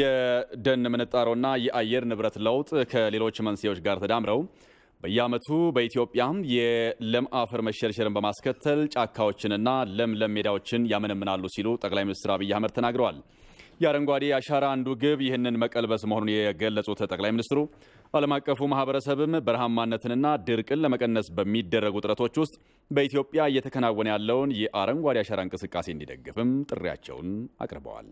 የደን ምንጣሮና የአየር ንብረት ለውጥ ከሌሎች መንስኤዎች ጋር ተዳምረው በየዓመቱ በኢትዮጵያ የለም አፈር መሸርሸርን በማስከተል ጫካዎችንና ለምለም ሜዳዎችን ያመነምናሉ ሲሉ ጠቅላይ ሚኒስትር አብይ አህመድ ተናግረዋል። የአረንጓዴ አሻራ አንዱ ግብ ይህንን መቀልበስ መሆኑን የገለጹት ጠቅላይ ሚኒስትሩ ዓለም አቀፉ ማህበረሰብም በረሃማነትንና ድርቅን ለመቀነስ በሚደረጉ ጥረቶች ውስጥ በኢትዮጵያ እየተከናወነ ያለውን የአረንጓዴ አሻራ እንቅስቃሴ እንዲደግፍም ጥሪያቸውን አቅርበዋል።